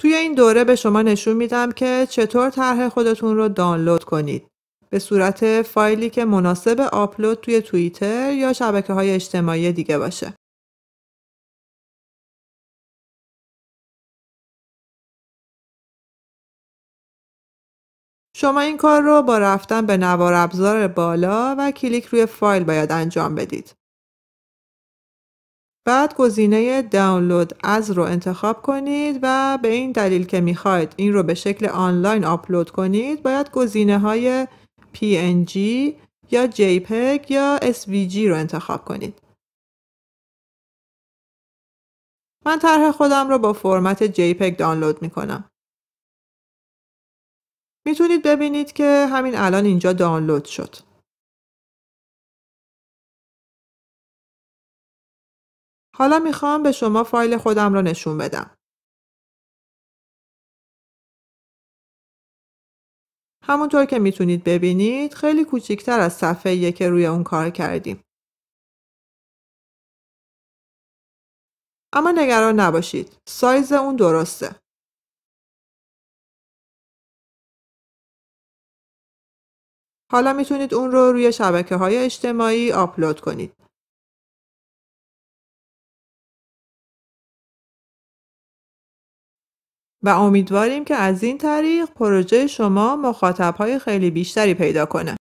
توی این دوره به شما نشون میدم که چطور طرح خودتون رو دانلود کنید. به صورت فایلی که مناسب آپلود توی توییتر یا شبکه های اجتماعی دیگه باشه. شما این کار رو با رفتن به نوار ابزار بالا و کلیک روی فایل باید انجام بدید. بعد گزینه دانلود از رو انتخاب کنید و به این دلیل که میخواید این رو به شکل آنلاین آپلود کنید باید گزینه های PNG یا JPEG یا SVG رو انتخاب کنید. من طرح خودم رو با فرمت JPEG دانلود میکنم. میتونید ببینید که همین الان اینجا دانلود شد. حالا میخوام به شما فایل خودم را نشون بدم. همونطور که میتونید ببینید خیلی کوچیکتر از صفحه یه که روی اون کار کردیم. اما نگران نباشید. سایز اون درسته. حالا میتونید اون رو روی شبکه های اجتماعی آپلود کنید. و امیدواریم که از این طریق پروژه شما مخاطبهای خیلی بیشتری پیدا کنه.